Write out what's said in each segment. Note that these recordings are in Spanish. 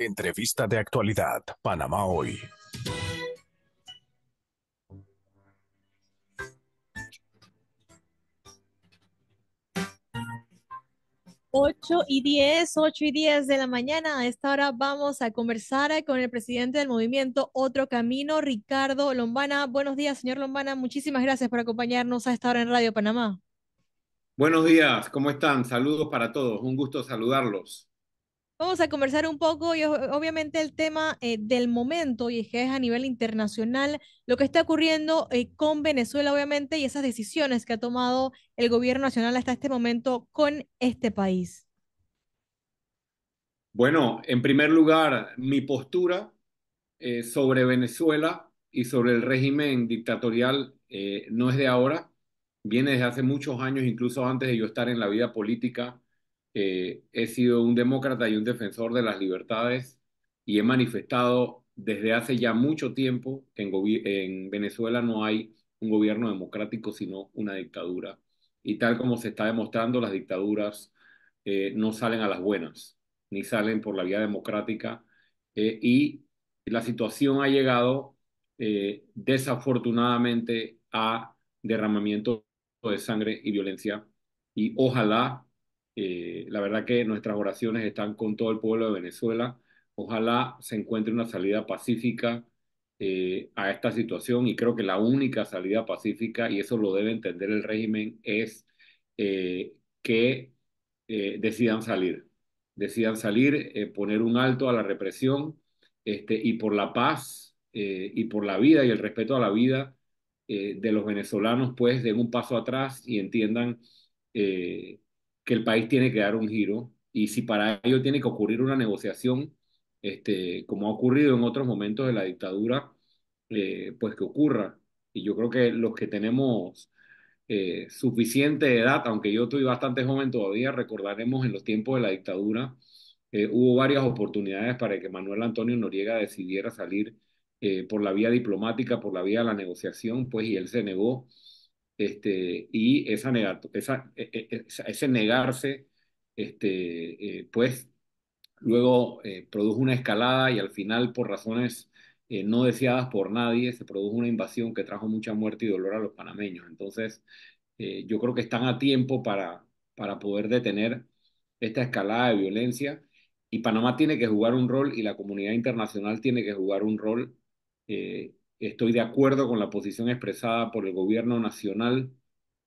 Entrevista de actualidad, Panamá hoy. Ocho y 10, 8 y 10 de la mañana. A esta hora vamos a conversar con el presidente del movimiento Otro Camino, Ricardo Lombana. Buenos días, señor Lombana. Muchísimas gracias por acompañarnos a esta hora en Radio Panamá. Buenos días, ¿cómo están? Saludos para todos. Un gusto saludarlos. Vamos a conversar un poco y obviamente el tema eh, del momento y es que es a nivel internacional lo que está ocurriendo eh, con Venezuela obviamente y esas decisiones que ha tomado el gobierno nacional hasta este momento con este país. Bueno, en primer lugar, mi postura eh, sobre Venezuela y sobre el régimen dictatorial no es de ahora, viene desde hace muchos años, incluso antes de yo estar en la vida política eh, he sido un demócrata y un defensor de las libertades y he manifestado desde hace ya mucho tiempo que en, Venezuela no hay un gobierno democrático, sino una dictadura. Y tal como se está demostrando, las dictaduras eh, no salen a las buenas, ni salen por la vía democrática. Eh, y la situación ha llegado desafortunadamente a derramamiento de sangre y violencia. Y ojalá eh, la verdad que nuestras oraciones están con todo el pueblo de Venezuela. Ojalá se encuentre una salida pacífica eh, a esta situación y creo que la única salida pacífica, y eso lo debe entender el régimen, es eh, que decidan salir, decidan salir, poner un alto a la represión este, y por la paz y por la vida y el respeto a la vida de los venezolanos, pues den un paso atrás y entiendan que el país tiene que dar un giro y si para ello tiene que ocurrir una negociación, este, como ha ocurrido en otros momentos de la dictadura, eh, pues que ocurra. Y yo creo que los que tenemos eh, suficiente edad, aunque yo estoy bastante joven todavía, recordaremos en los tiempos de la dictadura, eh, hubo varias oportunidades para que Manuel Antonio Noriega decidiera salir por la vía diplomática, por la vía de la negociación, pues y él se negó este, y e, e, e, ese negarse, este, eh, pues luego eh, produjo una escalada y al final, por razones eh, no deseadas por nadie, se produjo una invasión que trajo mucha muerte y dolor a los panameños. Entonces, yo creo que están a tiempo para, para poder detener esta escalada de violencia y Panamá tiene que jugar un rol y la comunidad internacional tiene que jugar un rol eh, Estoy de acuerdo con la posición expresada por el gobierno nacional,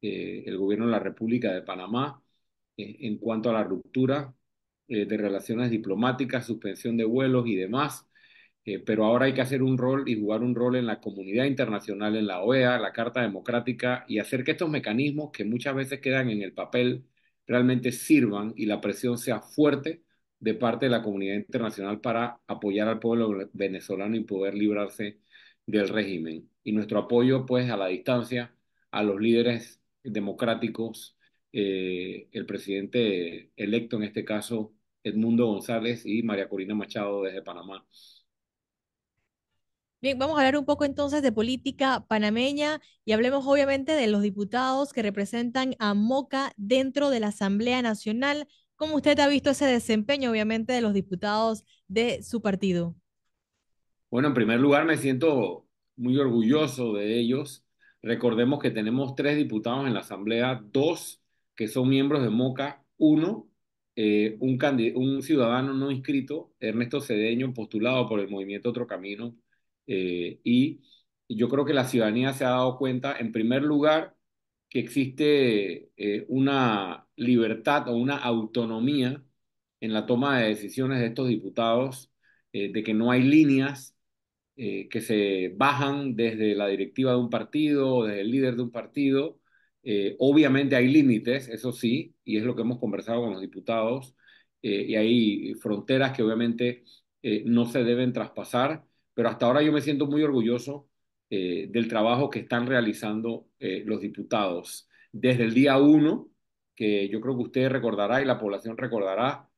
eh, el gobierno de la República de Panamá, eh, en cuanto a la ruptura eh, de relaciones diplomáticas, suspensión de vuelos y demás. pero ahora hay que hacer un rol y jugar un rol en la comunidad internacional, en la OEA, la Carta Democrática, y hacer que estos mecanismos que muchas veces quedan en el papel realmente sirvan y la presión sea fuerte de parte de la comunidad internacional para apoyar al pueblo venezolano y poder librarse del régimen y nuestro apoyo pues a la distancia a los líderes democráticos, eh, el presidente electo en este caso, Edmundo González y María Corina Machado desde Panamá. Bien, vamos a hablar un poco entonces de política panameña y hablemos obviamente de los diputados que representan a Moca dentro de la Asamblea Nacional. ¿Cómo usted ha visto ese desempeño obviamente de los diputados de su partido? Bueno, en primer lugar me siento muy orgulloso de ellos. Recordemos que tenemos tres diputados en la Asamblea, dos que son miembros de MOCA, uno, eh, un, ciudadano no inscrito, Ernesto Cedeño, postulado por el movimiento Otro Camino. Eh, y yo creo que la ciudadanía se ha dado cuenta, en primer lugar, que existe eh, una libertad o una autonomía en la toma de decisiones de estos diputados, de que no hay líneas eh, que se bajan desde la directiva de un partido desde el líder de un partido. Eh, obviamente hay límites, eso sí, y es lo que hemos conversado con los diputados, eh, y hay fronteras que obviamente no se deben traspasar, pero hasta ahora yo me siento muy orgulloso del trabajo que están realizando los diputados. Desde el día uno, que yo creo que usted recordará y la población recordará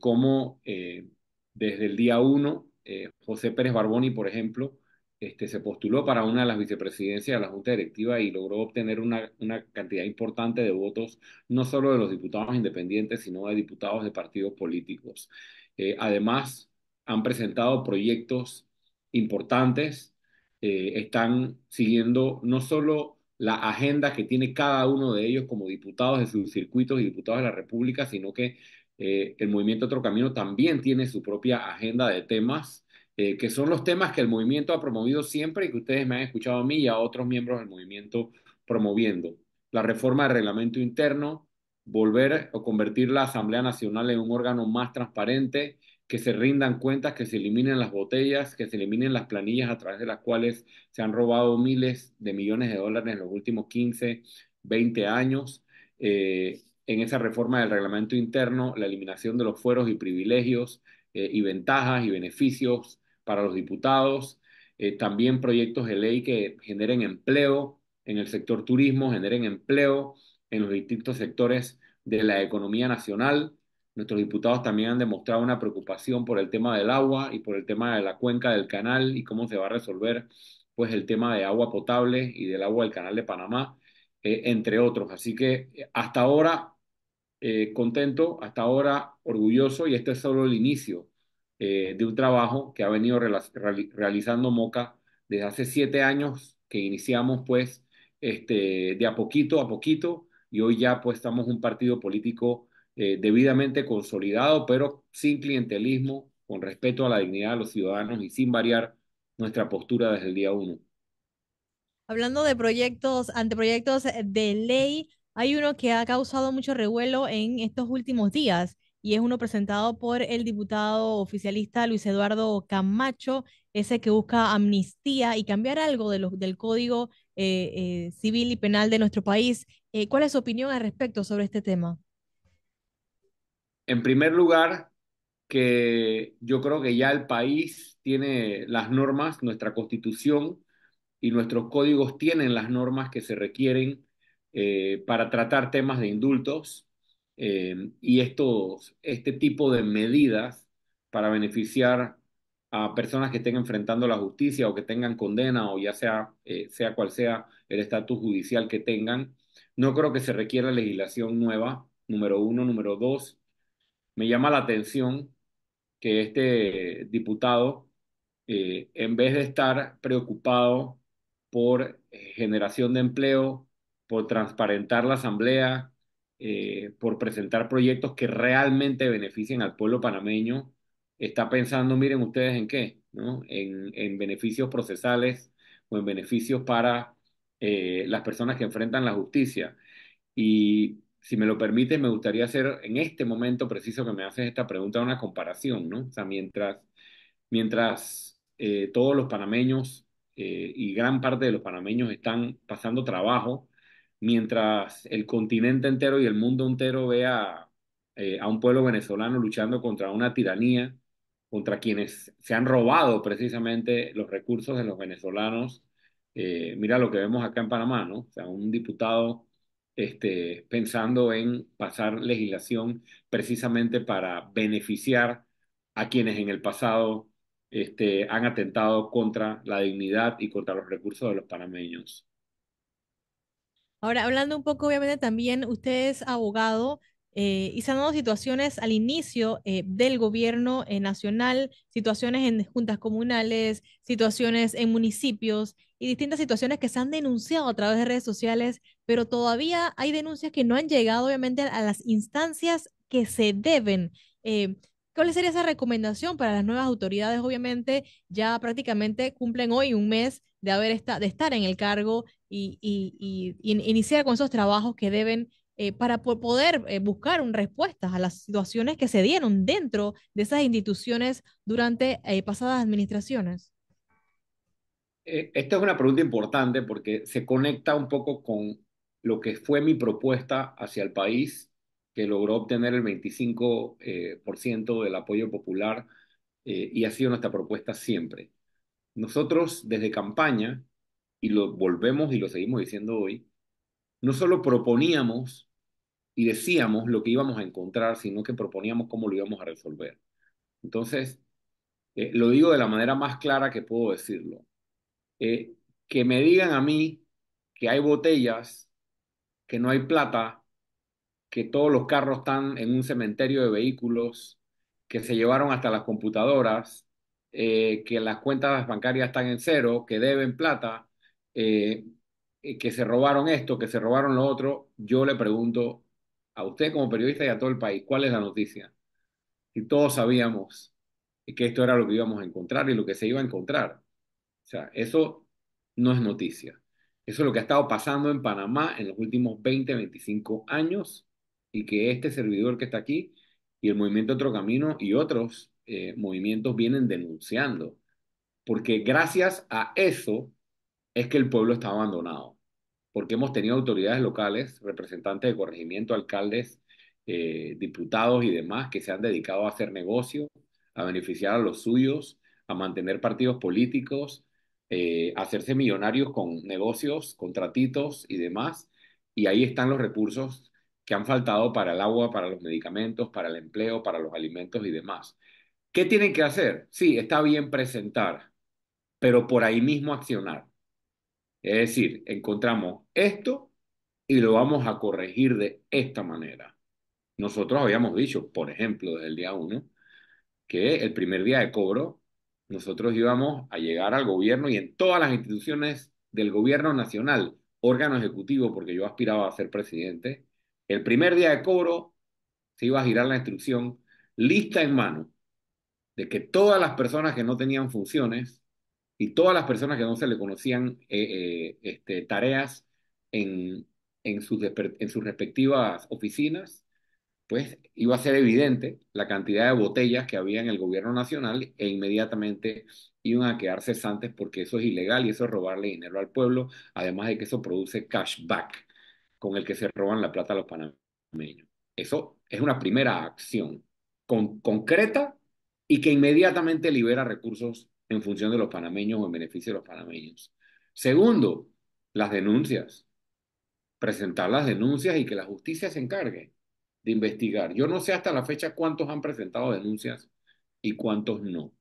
cómo desde el día uno eh, José Pérez Barboni, por ejemplo, este, se postuló para una de las vicepresidencias de la Junta Directiva y logró obtener una, cantidad importante de votos, no solo de los diputados independientes, sino de diputados de partidos políticos. Eh, además, han presentado proyectos importantes, eh, están siguiendo no solo la agenda que tiene cada uno de ellos como diputados de sus circuitos y diputados de la República, sino que eh, el movimiento Otro Camino también tiene su propia agenda de temas, eh, que son los temas que el movimiento ha promovido siempre y que ustedes me han escuchado a mí y a otros miembros del movimiento promoviendo. La reforma del reglamento interno, volver o convertir la Asamblea Nacional en un órgano más transparente, que se rindan cuentas, que se eliminen las botellas, que se eliminen las planillas a través de las cuales se han robado miles de millones de dólares en los últimos 15, 20 años. Eh, en esa reforma del reglamento interno la eliminación de los fueros y privilegios eh, y ventajas y beneficios para los diputados, eh, también proyectos de ley que generen empleo en el sector turismo, generen empleo en los distintos sectores de la economía nacional. Nuestros diputados también han demostrado una preocupación por el tema del agua y por el tema de la cuenca del canal y cómo se va a resolver pues el tema de agua potable y del agua del canal de Panamá, eh, entre otros. Así que hasta ahora eh, contento, hasta ahora orgulloso y este es solo el inicio eh, de un trabajo que ha venido realizando Moca desde hace siete años que iniciamos pues este, de a poquito a poquito y hoy ya pues estamos un partido político eh, debidamente consolidado pero sin clientelismo, con respeto a la dignidad de los ciudadanos y sin variar nuestra postura desde el día uno. Hablando de proyectos, anteproyectos de ley, hay uno que ha causado mucho revuelo en estos últimos días y es uno presentado por el diputado oficialista Luis Eduardo Camacho, ese que busca amnistía y cambiar algo de lo, del código eh, eh, civil y penal de nuestro país. Eh, ¿Cuál es su opinión al respecto sobre este tema? En primer lugar, que yo creo que ya el país tiene las normas, nuestra constitución y nuestros códigos tienen las normas que se requieren eh, para tratar temas de indultos eh, y estos, este tipo de medidas para beneficiar a personas que estén enfrentando la justicia o que tengan condena o ya sea, eh, sea cual sea el estatus judicial que tengan. No creo que se requiera legislación nueva, número uno. Número dos, me llama la atención que este diputado, en vez de estar preocupado por generación de empleo, por transparentar la asamblea, eh, por presentar proyectos que realmente beneficien al pueblo panameño, está pensando, miren ustedes en qué, ¿no? En, en beneficios procesales o en beneficios para eh, las personas que enfrentan la justicia. Y si me lo permite, me gustaría hacer en este momento preciso que me haces esta pregunta una comparación, ¿no? O sea, mientras, mientras eh, todos los panameños y gran parte de los panameños están pasando trabajo, mientras el continente entero y el mundo entero vea eh, a un pueblo venezolano luchando contra una tiranía, contra quienes se han robado precisamente los recursos de los venezolanos. Eh, mira lo que vemos acá en Panamá, ¿no? O sea, un diputado este, pensando en pasar legislación precisamente para beneficiar a quienes en el pasado este, han atentado contra la dignidad y contra los recursos de los panameños. Ahora, hablando un poco, obviamente, también usted es abogado eh, y se han dado situaciones al inicio eh, del gobierno eh, nacional, situaciones en juntas comunales, situaciones en municipios y distintas situaciones que se han denunciado a través de redes sociales, pero todavía hay denuncias que no han llegado obviamente a, a las instancias que se deben. ¿Cuál sería esa recomendación para las nuevas autoridades? Obviamente ya prácticamente cumplen hoy un mes de, haber de estar en el cargo y, iniciar con esos trabajos que deben eh, para poder eh, buscar respuestas a las situaciones que se dieron dentro de esas instituciones durante eh, pasadas administraciones? Esta es una pregunta importante porque se conecta un poco con lo que fue mi propuesta hacia el país que logró obtener el 25% eh, del apoyo popular eh, y ha sido nuestra propuesta siempre. Nosotros desde campaña, y lo volvemos y lo seguimos diciendo hoy, no solo proponíamos y decíamos lo que íbamos a encontrar, sino que proponíamos cómo lo íbamos a resolver. Entonces, eh, lo digo de la manera más clara que puedo decirlo. que me digan a mí que hay botellas, que no hay plata, que todos los carros están en un cementerio de vehículos, que se llevaron hasta las computadoras, eh, que las cuentas bancarias están en cero, que deben plata, eh, eh, que se robaron esto, que se robaron lo otro, yo le pregunto a usted como periodista y a todo el país, ¿cuál es la noticia? Y todos sabíamos que esto era lo que íbamos a encontrar y lo que se iba a encontrar. O sea, eso no es noticia. Eso es lo que ha estado pasando en Panamá en los últimos 20, 25 años y que este servidor que está aquí y el movimiento Otro Camino y otros eh, movimientos vienen denunciando. Porque gracias a eso es que el pueblo está abandonado. Porque hemos tenido autoridades locales, representantes de corregimiento, alcaldes, eh, diputados y demás que se han dedicado a hacer negocio, a beneficiar a los suyos, a mantener partidos políticos, eh, a hacerse millonarios con negocios, contratitos y demás. Y ahí están los recursos que han faltado para el agua, para los medicamentos, para el empleo, para los alimentos y demás. ¿Qué tienen que hacer? Sí, está bien presentar, pero por ahí mismo accionar. Es decir, encontramos esto y lo vamos a corregir de esta manera. Nosotros habíamos dicho, por ejemplo, desde el día 1, que el primer día de cobro nosotros íbamos a llegar al gobierno y en todas las instituciones del gobierno nacional, órgano ejecutivo, porque yo aspiraba a ser presidente, el primer día de cobro se iba a girar la instrucción lista en mano de que todas las personas que no tenían funciones y todas las personas que no se le conocían eh, eh, este, tareas en, sus en sus respectivas oficinas, pues iba a ser evidente la cantidad de botellas que había en el gobierno nacional e inmediatamente iban a quedar cesantes porque eso es ilegal y eso es robarle dinero al pueblo, además de que eso produce cashback con el que se roban la plata a los panameños. Eso es una primera acción con, concreta y que inmediatamente libera recursos en función de los panameños o en beneficio de los panameños. Segundo, las denuncias. Presentar las denuncias y que la justicia se encargue de investigar. Yo no sé hasta la fecha cuántos han presentado denuncias y cuántos no.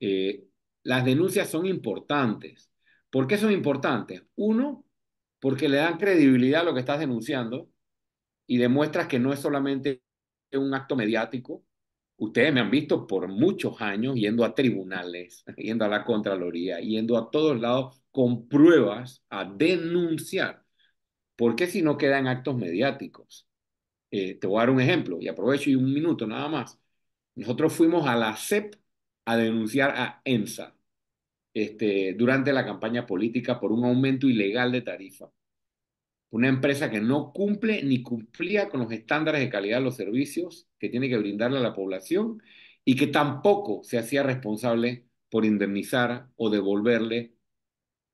Eh, las denuncias son importantes. ¿Por qué son importantes? Uno, porque le dan credibilidad a lo que estás denunciando y demuestras que no es solamente un acto mediático. Ustedes me han visto por muchos años yendo a tribunales, yendo a la Contraloría, yendo a todos lados con pruebas a denunciar. porque si no quedan actos mediáticos? Eh, te voy a dar un ejemplo y aprovecho y un minuto nada más. Nosotros fuimos a la CEP a denunciar a ENSA este, durante la campaña política por un aumento ilegal de tarifa. Una empresa que no cumple ni cumplía con los estándares de calidad de los servicios que tiene que brindarle a la población y que tampoco se hacía responsable por indemnizar o devolverle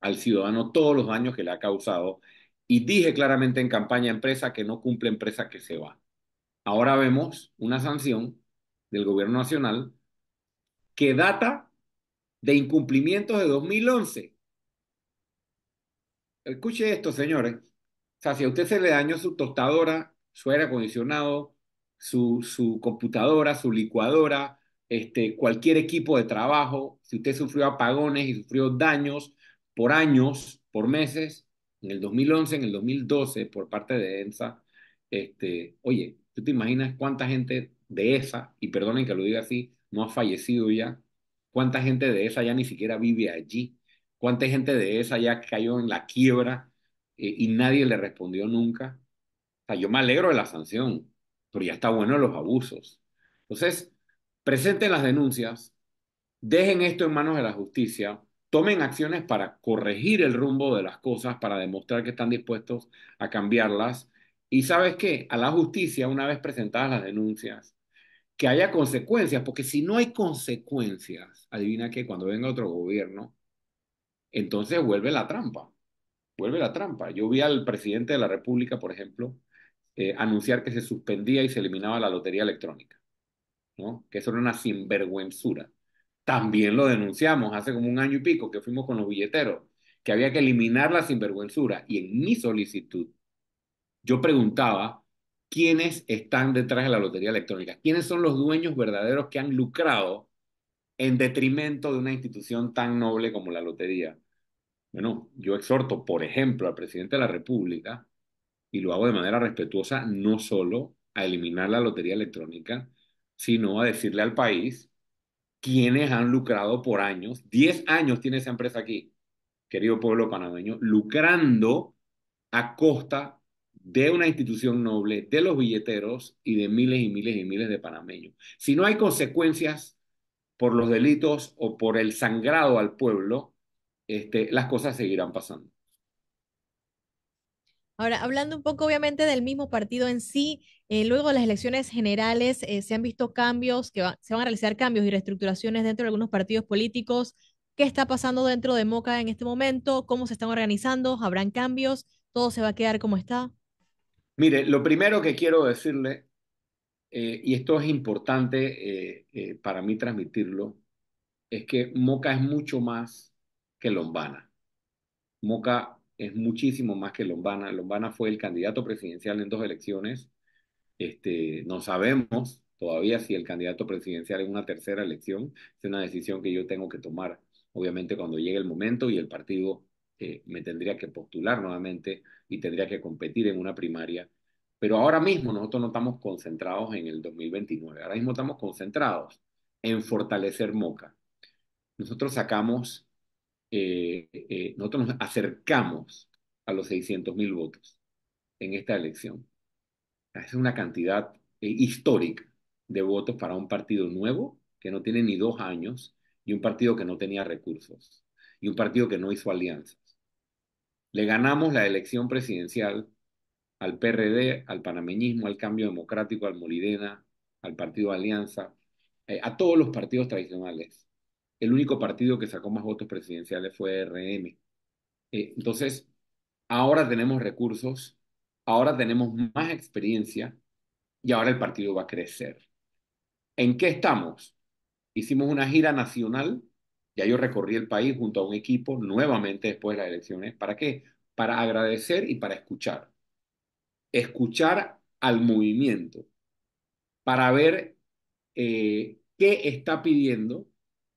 al ciudadano todos los daños que le ha causado. Y dije claramente en campaña empresa que no cumple empresa que se va. Ahora vemos una sanción del gobierno nacional que data de incumplimientos de 2011. Escuche esto, señores. O sea, si a usted se le dañó su tostadora, su aire acondicionado, su, su computadora, su licuadora, este, cualquier equipo de trabajo, si usted sufrió apagones y sufrió daños por años, por meses, en el 2011, en el 2012, por parte de ENSA, este, oye, ¿tú te imaginas cuánta gente de esa, y perdonen que lo diga así, no ha fallecido ya ¿Cuánta gente de esa ya ni siquiera vive allí? ¿Cuánta gente de esa ya cayó en la quiebra eh, y nadie le respondió nunca? O sea, yo me alegro de la sanción, pero ya está bueno los abusos. Entonces, presenten las denuncias, dejen esto en manos de la justicia, tomen acciones para corregir el rumbo de las cosas, para demostrar que están dispuestos a cambiarlas. Y sabes qué, a la justicia, una vez presentadas las denuncias, que haya consecuencias, porque si no hay consecuencias, adivina que cuando venga otro gobierno, entonces vuelve la trampa, vuelve la trampa. Yo vi al presidente de la República, por ejemplo, eh, anunciar que se suspendía y se eliminaba la lotería electrónica, ¿no? Que eso era una sinvergüenzura. También lo denunciamos hace como un año y pico que fuimos con los billeteros, que había que eliminar la sinvergüenzura. Y en mi solicitud, yo preguntaba quiénes están detrás de la lotería electrónica, quiénes son los dueños verdaderos que han lucrado en detrimento de una institución tan noble como la lotería. Bueno, yo exhorto, por ejemplo, al presidente de la República, y lo hago de manera respetuosa, no solo a eliminar la lotería electrónica, sino a decirle al país quiénes han lucrado por años, 10 años tiene esa empresa aquí, querido pueblo panameño, lucrando a costa de una institución noble, de los billeteros y de miles y miles y miles de panameños. Si no hay consecuencias por los delitos o por el sangrado al pueblo, este, las cosas seguirán pasando. Ahora, hablando un poco obviamente del mismo partido en sí, eh, luego de las elecciones generales eh, se han visto cambios, se van a realizar cambios y reestructuraciones dentro de algunos partidos políticos. ¿Qué está pasando dentro de Moca en este momento? ¿Cómo se están organizando? ¿Habrán cambios? ¿Todo se va a quedar como está? Mire, lo primero que quiero decirle, eh, y esto es importante eh, eh, para mí transmitirlo, es que Moca es mucho más que Lombana. Moca es muchísimo más que Lombana. Lombana fue el candidato presidencial en dos elecciones. Este, no sabemos todavía si el candidato presidencial en una tercera elección es una decisión que yo tengo que tomar, obviamente, cuando llegue el momento y el partido me tendría que postular nuevamente y tendría que competir en una primaria. Pero ahora mismo nosotros no estamos concentrados en el 2029, ahora mismo estamos concentrados en fortalecer Moca. Nosotros sacamos, eh, eh, nosotros nos acercamos a los 600 mil votos en esta elección. Es una cantidad eh, histórica de votos para un partido nuevo que no tiene ni dos años y un partido que no tenía recursos y un partido que no hizo alianza. Le ganamos la elección presidencial al PRD, al panameñismo, al cambio democrático, al Molidena, al Partido Alianza, eh, a todos los partidos tradicionales. El único partido que sacó más votos presidenciales fue RM. Eh, entonces, ahora tenemos recursos, ahora tenemos más experiencia y ahora el partido va a crecer. ¿En qué estamos? Hicimos una gira nacional, ya yo recorrí el país junto a un equipo nuevamente después de las elecciones. ¿Para qué? para agradecer y para escuchar. Escuchar al movimiento para ver eh, qué está pidiendo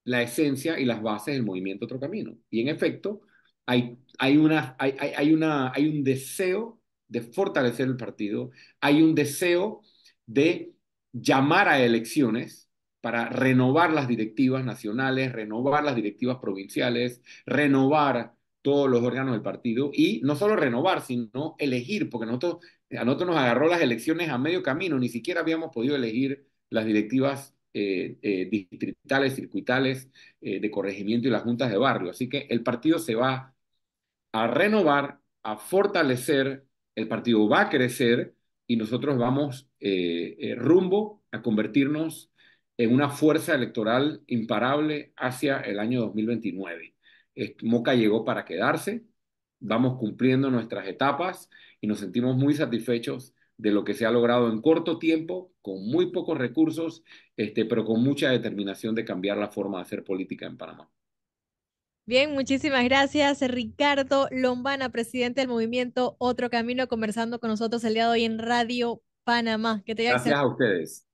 la esencia y las bases del movimiento Otro Camino. Y en efecto, hay, hay, una, hay, una, hay un deseo de fortalecer el partido, hay un deseo de llamar a elecciones para renovar las directivas nacionales, renovar las directivas provinciales, renovar todos los órganos del partido y no solo renovar, sino elegir, porque nosotros, a nosotros nos agarró las elecciones a medio camino, ni siquiera habíamos podido elegir las directivas eh, eh, distritales, circuitales, eh, de corregimiento y las juntas de barrio. Así que el partido se va a renovar, a fortalecer, el partido va a crecer y nosotros vamos rumbo a convertirnos en una fuerza electoral imparable hacia el año 2029. Moca llegó para quedarse, vamos cumpliendo nuestras etapas y nos sentimos muy satisfechos de lo que se ha logrado en corto tiempo, con muy pocos recursos, este, pero con mucha determinación de cambiar la forma de hacer política en Panamá. Bien, muchísimas gracias Ricardo Lombana, presidente del movimiento Otro Camino, conversando con nosotros el día de hoy en Radio Panamá. Que te gracias a ustedes.